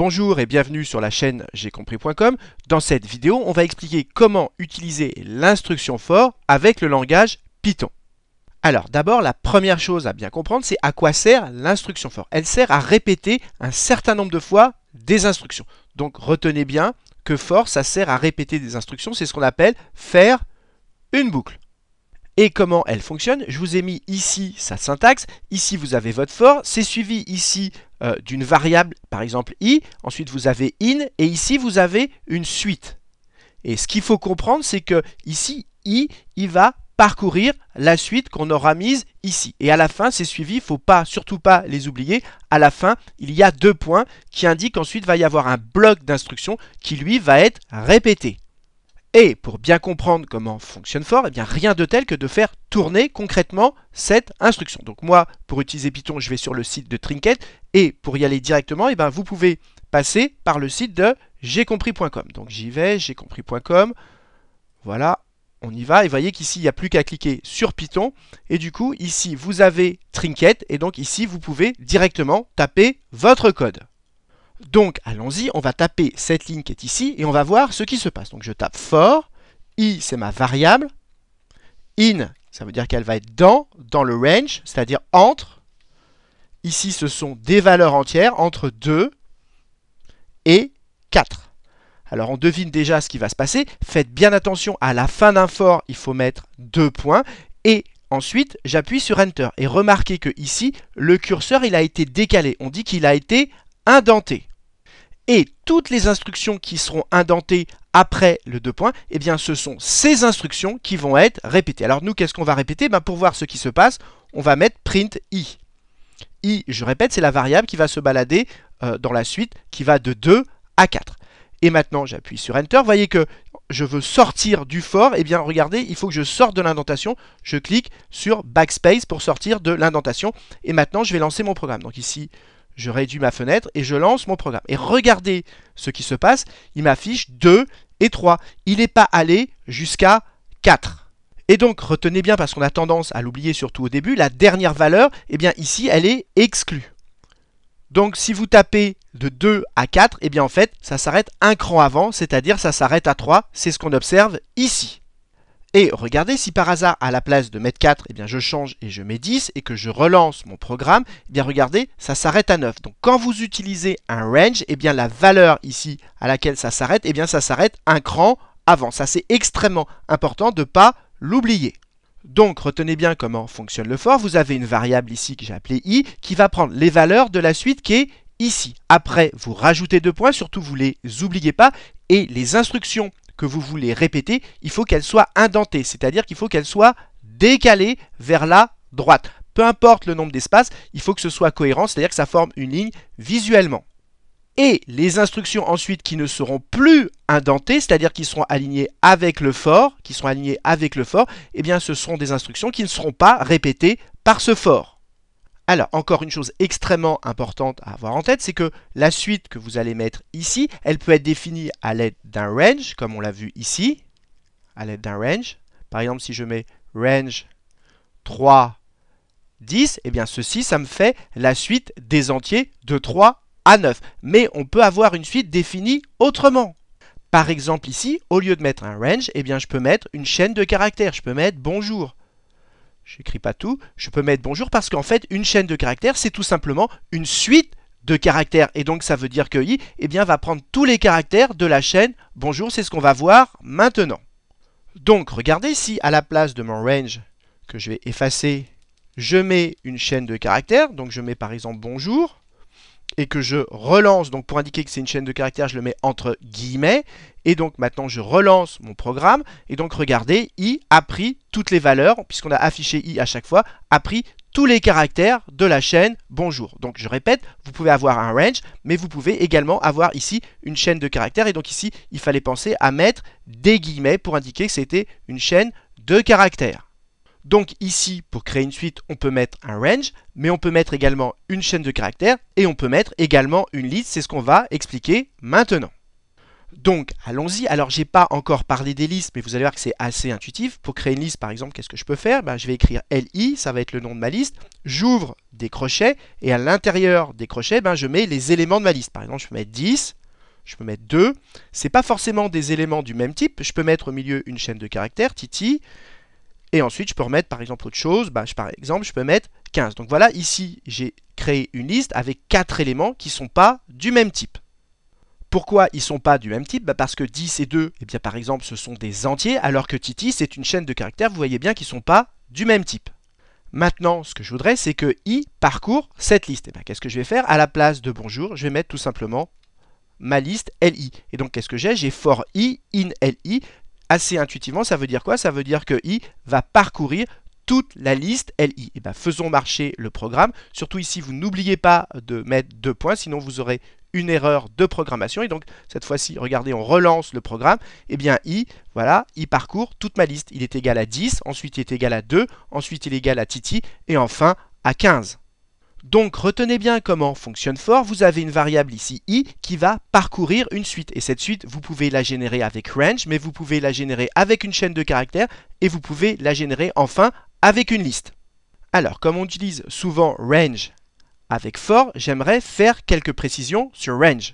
Bonjour et bienvenue sur la chaîne j'ai compris.com. Dans cette vidéo, on va expliquer comment utiliser l'instruction for avec le langage Python. Alors d'abord, la première chose à bien comprendre, c'est à quoi sert l'instruction for. Elle sert à répéter un certain nombre de fois des instructions. Donc retenez bien que for, ça sert à répéter des instructions. C'est ce qu'on appelle faire une boucle. Et comment elle fonctionne Je vous ai mis ici sa syntaxe. Ici, vous avez votre for. C'est suivi ici euh, d'une variable, par exemple i, ensuite vous avez in, et ici vous avez une suite. Et ce qu'il faut comprendre, c'est que ici, i, il va parcourir la suite qu'on aura mise ici. Et à la fin, ces suivis, il ne faut pas, surtout pas les oublier. À la fin, il y a deux points qui indiquent ensuite va y avoir un bloc d'instructions qui, lui, va être répété. Et pour bien comprendre comment fonctionne fort, eh bien rien de tel que de faire tourner concrètement cette instruction. Donc moi, pour utiliser Python, je vais sur le site de Trinket, et pour y aller directement, eh bien, vous pouvez passer par le site de j'ai compris.com. Donc j'y vais, j'ai compris.com, voilà, on y va, et voyez qu'ici, il n'y a plus qu'à cliquer sur Python, et du coup, ici, vous avez Trinket, et donc ici, vous pouvez directement taper votre code. Donc allons-y, on va taper cette ligne qui est ici et on va voir ce qui se passe. Donc je tape for, i c'est ma variable, in ça veut dire qu'elle va être dans, dans le range, c'est-à-dire entre. Ici ce sont des valeurs entières, entre 2 et 4. Alors on devine déjà ce qui va se passer. Faites bien attention, à la fin d'un for, il faut mettre deux points. Et ensuite, j'appuie sur Enter. Et remarquez que ici, le curseur il a été décalé. On dit qu'il a été indenté et toutes les instructions qui seront indentées après le 2 points, eh bien ce sont ces instructions qui vont être répétées. Alors nous, qu'est-ce qu'on va répéter ben, Pour voir ce qui se passe, on va mettre print i. i, je répète, c'est la variable qui va se balader euh, dans la suite, qui va de 2 à 4. Et maintenant, j'appuie sur Enter. Vous voyez que je veux sortir du for. Eh bien, regardez, il faut que je sorte de l'indentation. Je clique sur Backspace pour sortir de l'indentation. Et maintenant, je vais lancer mon programme. Donc ici, je réduis ma fenêtre et je lance mon programme. Et regardez ce qui se passe, il m'affiche 2 et 3. Il n'est pas allé jusqu'à 4. Et donc, retenez bien, parce qu'on a tendance à l'oublier surtout au début, la dernière valeur, eh bien ici, elle est exclue. Donc, si vous tapez de 2 à 4, eh bien en fait, ça s'arrête un cran avant, c'est-à-dire ça s'arrête à 3, c'est ce qu'on observe ici. Et regardez si par hasard à la place de mettre 4, eh bien je change et je mets 10 et que je relance mon programme, eh bien regardez, ça s'arrête à 9. Donc quand vous utilisez un range, eh bien la valeur ici à laquelle ça s'arrête, eh bien ça s'arrête un cran avant. Ça c'est extrêmement important de ne pas l'oublier. Donc retenez bien comment fonctionne le fort. Vous avez une variable ici que j'ai appelée i qui va prendre les valeurs de la suite qui est ici. Après, vous rajoutez deux points, surtout vous ne les oubliez pas, et les instructions que vous voulez répéter, il faut qu'elle soit indentée, c'est-à-dire qu'il faut qu'elle soit décalée vers la droite. Peu importe le nombre d'espaces, il faut que ce soit cohérent, c'est-à-dire que ça forme une ligne visuellement. Et les instructions ensuite qui ne seront plus indentées, c'est-à-dire qui seront alignées avec le fort, qui sont alignées avec le fort, eh bien ce seront des instructions qui ne seront pas répétées par ce fort. Alors, encore une chose extrêmement importante à avoir en tête, c'est que la suite que vous allez mettre ici, elle peut être définie à l'aide d'un range, comme on l'a vu ici, à l'aide d'un range. Par exemple, si je mets range 3, 10, eh bien ceci, ça me fait la suite des entiers de 3 à 9. Mais on peut avoir une suite définie autrement. Par exemple ici, au lieu de mettre un range, eh bien je peux mettre une chaîne de caractères, je peux mettre bonjour. Je n'écris pas tout, je peux mettre bonjour parce qu'en fait, une chaîne de caractères, c'est tout simplement une suite de caractères. Et donc, ça veut dire que i eh bien, va prendre tous les caractères de la chaîne bonjour, c'est ce qu'on va voir maintenant. Donc, regardez si à la place de mon range que je vais effacer, je mets une chaîne de caractères. Donc, je mets par exemple bonjour et que je relance, donc pour indiquer que c'est une chaîne de caractères, je le mets entre guillemets, et donc maintenant je relance mon programme, et donc regardez, i a pris toutes les valeurs, puisqu'on a affiché i à chaque fois, a pris tous les caractères de la chaîne bonjour. Donc je répète, vous pouvez avoir un range, mais vous pouvez également avoir ici une chaîne de caractères, et donc ici il fallait penser à mettre des guillemets pour indiquer que c'était une chaîne de caractères. Donc ici, pour créer une suite, on peut mettre un range, mais on peut mettre également une chaîne de caractères et on peut mettre également une liste. C'est ce qu'on va expliquer maintenant. Donc, allons-y. Alors, j'ai pas encore parlé des listes, mais vous allez voir que c'est assez intuitif. Pour créer une liste, par exemple, qu'est-ce que je peux faire ben, Je vais écrire LI, ça va être le nom de ma liste. J'ouvre des crochets, et à l'intérieur des crochets, ben, je mets les éléments de ma liste. Par exemple, je peux mettre 10, je peux mettre 2. n'est pas forcément des éléments du même type. Je peux mettre au milieu une chaîne de caractères, Titi. Et ensuite, je peux remettre par exemple autre chose. Bah, par exemple, je peux mettre 15. Donc voilà, ici, j'ai créé une liste avec 4 éléments qui ne sont pas du même type. Pourquoi ils ne sont pas du même type bah, Parce que 10 et 2, eh bien, par exemple, ce sont des entiers, alors que Titi, c'est une chaîne de caractères, vous voyez bien qu'ils ne sont pas du même type. Maintenant, ce que je voudrais, c'est que i parcourt cette liste. Et eh qu'est-ce que je vais faire À la place de bonjour, je vais mettre tout simplement ma liste li. Et donc, qu'est-ce que j'ai J'ai for i in li assez intuitivement, ça veut dire quoi Ça veut dire que i va parcourir toute la liste LI. Et eh ben, faisons marcher le programme. Surtout ici, vous n'oubliez pas de mettre deux points, sinon vous aurez une erreur de programmation. Et donc, cette fois-ci, regardez, on relance le programme. Et eh bien, I, voilà, I parcourt toute ma liste. Il est égal à 10, ensuite il est égal à 2, ensuite il est égal à Titi, et enfin à 15. Donc retenez bien comment fonctionne for, vous avez une variable ici i qui va parcourir une suite. Et cette suite, vous pouvez la générer avec range, mais vous pouvez la générer avec une chaîne de caractères, et vous pouvez la générer enfin avec une liste. Alors, comme on utilise souvent range avec for, j'aimerais faire quelques précisions sur range.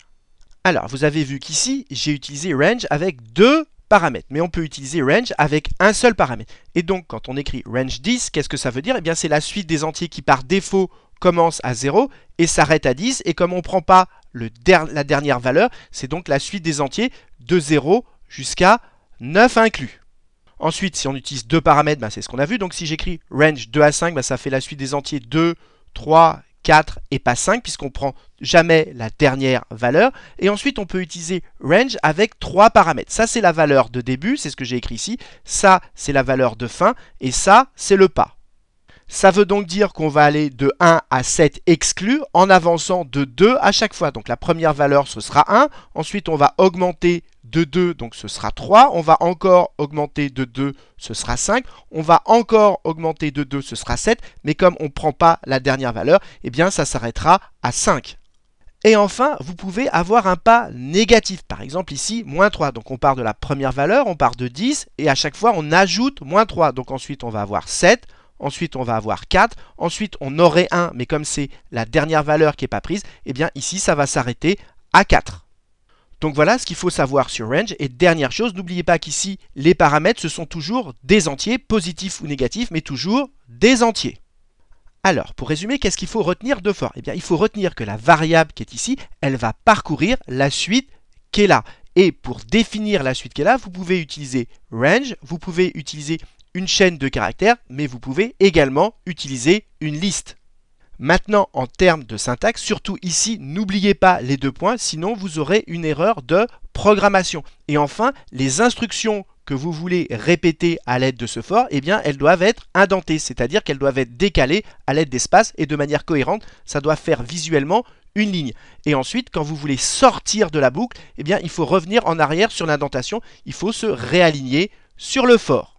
Alors, vous avez vu qu'ici, j'ai utilisé range avec deux paramètres, mais on peut utiliser range avec un seul paramètre. Et donc, quand on écrit range 10, qu'est-ce que ça veut dire Eh bien, c'est la suite des entiers qui, par défaut, commence à 0 et s'arrête à 10. Et comme on ne prend pas le la dernière valeur, c'est donc la suite des entiers de 0 jusqu'à 9 inclus. Ensuite, si on utilise deux paramètres, bah, c'est ce qu'on a vu. Donc si j'écris range 2 à 5, bah, ça fait la suite des entiers 2, 3, 4 et pas 5, puisqu'on prend jamais la dernière valeur. Et ensuite, on peut utiliser range avec trois paramètres. Ça, c'est la valeur de début, c'est ce que j'ai écrit ici. Ça, c'est la valeur de fin. Et ça, c'est le pas. Ça veut donc dire qu'on va aller de 1 à 7 exclus en avançant de 2 à chaque fois. Donc la première valeur, ce sera 1. Ensuite, on va augmenter de 2, donc ce sera 3. On va encore augmenter de 2, ce sera 5. On va encore augmenter de 2, ce sera 7. Mais comme on ne prend pas la dernière valeur, eh bien ça s'arrêtera à 5. Et enfin, vous pouvez avoir un pas négatif. Par exemple ici, moins 3. Donc on part de la première valeur, on part de 10. Et à chaque fois, on ajoute moins 3. Donc ensuite, on va avoir 7 ensuite on va avoir 4, ensuite on aurait 1, mais comme c'est la dernière valeur qui n'est pas prise, eh bien ici ça va s'arrêter à 4. Donc voilà ce qu'il faut savoir sur range. Et dernière chose, n'oubliez pas qu'ici, les paramètres, ce sont toujours des entiers, positifs ou négatifs, mais toujours des entiers. Alors, pour résumer, qu'est-ce qu'il faut retenir de fort Eh bien, il faut retenir que la variable qui est ici, elle va parcourir la suite qui est là. Et pour définir la suite qui est là, vous pouvez utiliser range, vous pouvez utiliser une chaîne de caractères, mais vous pouvez également utiliser une liste. Maintenant, en termes de syntaxe, surtout ici, n'oubliez pas les deux points, sinon vous aurez une erreur de programmation. Et enfin, les instructions que vous voulez répéter à l'aide de ce fort, eh bien, elles doivent être indentées, c'est-à-dire qu'elles doivent être décalées à l'aide d'espace et de manière cohérente. Ça doit faire visuellement une ligne. Et ensuite, quand vous voulez sortir de la boucle, eh bien, il faut revenir en arrière sur l'indentation, il faut se réaligner sur le fort.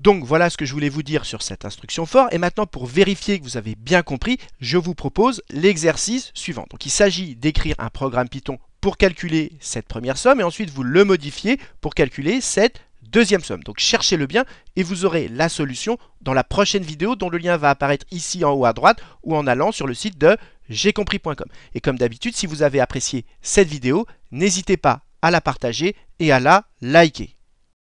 Donc voilà ce que je voulais vous dire sur cette instruction fort. Et maintenant, pour vérifier que vous avez bien compris, je vous propose l'exercice suivant. Donc il s'agit d'écrire un programme Python pour calculer cette première somme et ensuite vous le modifiez pour calculer cette deuxième somme. Donc cherchez-le bien et vous aurez la solution dans la prochaine vidéo dont le lien va apparaître ici en haut à droite ou en allant sur le site de compris.com. Et comme d'habitude, si vous avez apprécié cette vidéo, n'hésitez pas à la partager et à la liker.